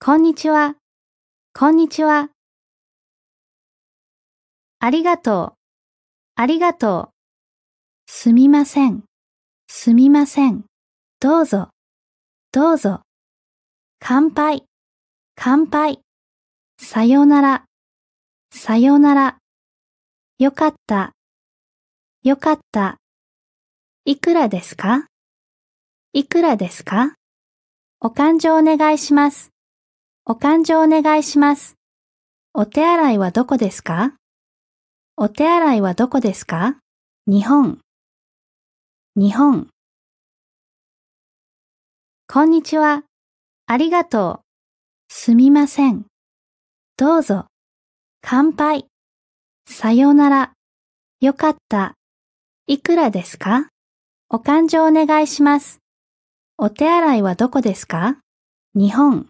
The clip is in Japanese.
こんにちは。こんにちは。ありがとう。ありがとう。すみません。すみません。どうぞ。どうぞ。乾杯。乾杯。さようなら。さようなら。よかった。よかった。いくらですかいくらですかお勘定お願いします。お勘定お願いします。お手洗いはどこですかお手洗いはどこですか日本。日本。こんにちは。ありがとう。すみません。どうぞ。乾杯。さようなら。よかった。いくらですかお勘定お願いします。お手洗いはどこですか日本。